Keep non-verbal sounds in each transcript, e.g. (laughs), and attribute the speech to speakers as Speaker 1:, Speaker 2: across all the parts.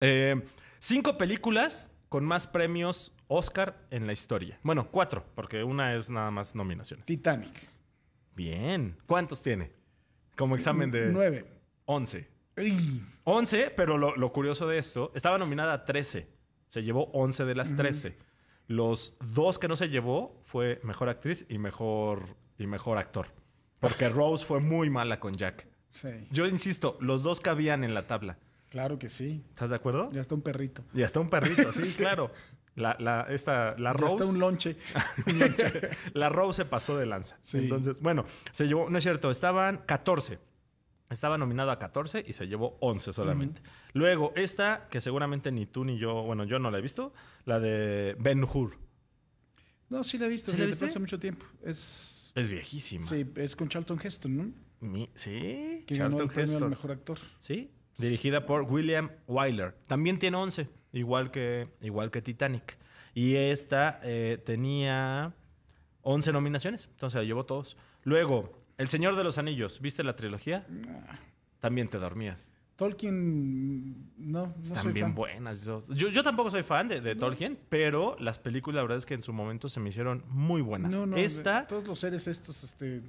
Speaker 1: Eh, cinco películas con más premios Oscar en la historia. Bueno, cuatro, porque una es nada más nominaciones. Titanic. Bien. ¿Cuántos tiene? Como examen de... Nueve. Once. Once, pero lo, curioso de esto, estaba nominada a trece. Se llevó once de las trece. Los dos que no se llevó fue mejor actriz y mejor, y mejor actor. Porque Rose fue muy mala con Jack. Sí. Yo insisto, los dos cabían en la tabla. Claro que sí. ¿Estás de acuerdo? Ya está un perrito. Ya está un perrito, sí, (laughs) claro. La, la, esta, la Rose. está (laughs) un lonche. La Rose se pasó de lanza. Sí. Entonces, bueno, se llevó, no es cierto, estaban 14. Estaba nominado a 14 y se llevó 11 solamente. Luego, esta, que seguramente ni tú ni yo, bueno, yo no la he visto, la de Ben Hur.
Speaker 2: No, sí la he visto, ¿Sí la viste? hace mucho tiempo. Es.
Speaker 1: Es viejísima.
Speaker 2: Sí, es con
Speaker 1: Charlton Heston, ¿no? Sí, que Charlton ganó el mejor actor. Sí, dirigida por William Wyler. También tiene 11, igual que, igual que Titanic. Y esta eh, tenía 11 nominaciones, entonces la llevó todos. Luego, El Señor de los Anillos, ¿viste la trilogía? También te dormías.
Speaker 2: Tolkien, no. no Están bien
Speaker 1: buenas. Yo, tampoco soy fan de, Tolkien, pero las películas, la verdad es que en su momento se me hicieron muy buenas. No, no, Esta.
Speaker 2: todos los seres estos, este.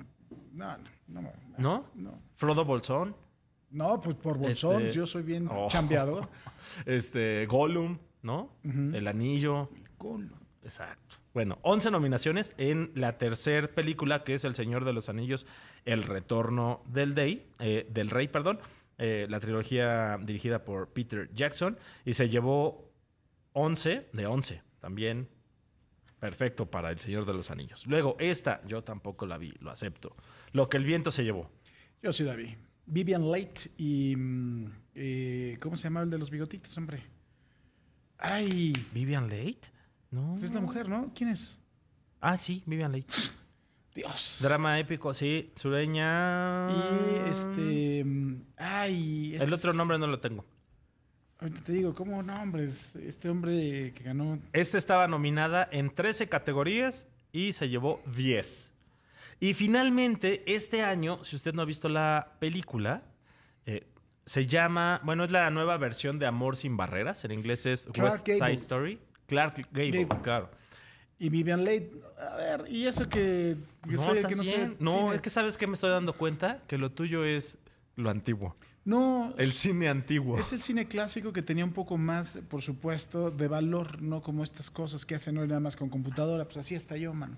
Speaker 2: No, no.
Speaker 1: ¿No? no. Frodo Bolsón. No, pues por bolsón, este, yo soy bien oh. cambiado. (laughs) Este, Gollum, ¿no? El anillo. El Gollum. Exacto. Bueno, 11 nominaciones en la tercera película que es El Señor de los Anillos, El Retorno del, eh, del Rey, perdón. Eh, la trilogía dirigida por Peter Jackson y se llevó 11 de 11 también. Perfecto para El Señor de los Anillos. Luego, esta yo tampoco la vi, lo acepto. Lo que el viento se llevó.
Speaker 2: Yo sí la vi. Vivian Light y. Mm, eh, ¿Cómo se llama el de los bigotitos, hombre?
Speaker 1: ¡Ay! ¿Vivian Light. No. Es la mujer,
Speaker 2: ¿no? ¿Quién es?
Speaker 1: Ah, sí, Vivian Light. (laughs) Dios. Drama épico, sí. Sureña. Y este. Mm, ay. Este el otro nombre no lo tengo.
Speaker 2: Ahorita te digo, ¿cómo nombres? Este hombre que ganó.
Speaker 1: Esta estaba nominada en 13 categorías y se llevó 10. Y finalmente, este año, si usted no ha visto la película, eh, se llama, bueno, es la nueva versión de Amor sin Barreras, en inglés es West Side Story. Clark Gable, claro. Y Vivian Leigh, a ver, y eso que, no, es que sabes que me estoy dando cuenta que lo tuyo es lo antiguo. No. El cine antiguo. Es
Speaker 2: el cine clásico que tenía un poco más, por supuesto, de valor, no como estas cosas que hacen hoy nada más con computadora. Pues así está
Speaker 1: yo, mano.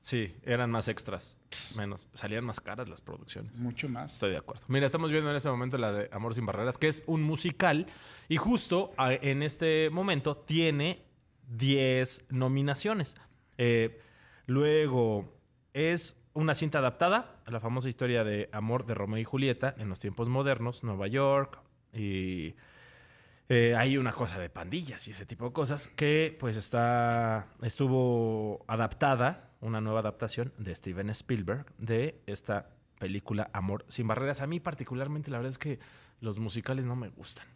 Speaker 1: Sí, eran más extras. Menos. Salían más caras las producciones. Mucho más. Estoy de acuerdo. Mira, estamos viendo en este momento la de Amor sin Barreras, que es un musical. Y justo en este momento tiene 10 nominaciones. Eh, luego es una cinta adaptada a la famosa historia de amor de Romeo y Julieta en los tiempos modernos, Nueva York. Y eh, hay una cosa de pandillas y ese tipo de cosas que pues está, estuvo adaptada una nueva adaptación de Steven Spielberg de esta película Amor sin barreras. A mí particularmente la verdad es que los musicales no me gustan.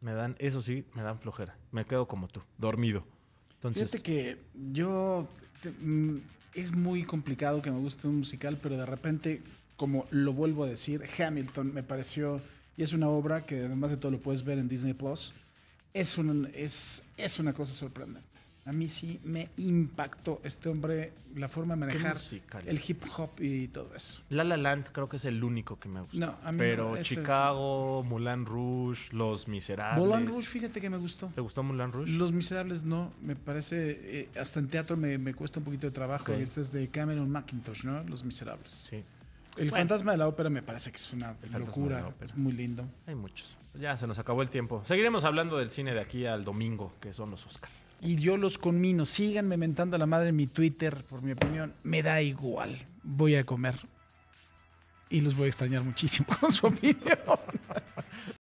Speaker 1: Me dan, eso sí, me dan flojera. Me quedo como tú, dormido. Entonces, Fíjate
Speaker 2: que yo mm, es muy complicado que me guste un musical, pero de repente, como lo vuelvo a decir, Hamilton me pareció y es una obra que además de todo lo puedes ver en Disney Plus. Es es, es una cosa sorprendente. A mí sí me impactó este hombre, la forma de manejar el hip hop y todo eso.
Speaker 1: La La Land creo que es el único que me gusta. Pero Chicago, Moulin Rouge, Los Miserables. Moulin Rouge, fíjate que me gustó. ¿Te gustó Moulin Rouge? Los
Speaker 2: Miserables no, me parece, eh, hasta en teatro me, cuesta un poquito de trabajo. este es de Cameron McIntosh, ¿no? Los Miserables. Sí. El fantasma de la ópera me parece que es una locura, es muy lindo. Hay muchos.
Speaker 1: Ya se nos acabó el tiempo. Seguiremos hablando del cine de aquí al domingo, que son los Oscars
Speaker 2: y yo los conmino. Síganme mentando a la madre en mi Twitter, por mi opinión. Me da igual. Voy a comer. Y los voy a extrañar muchísimo (laughs) con su opinión.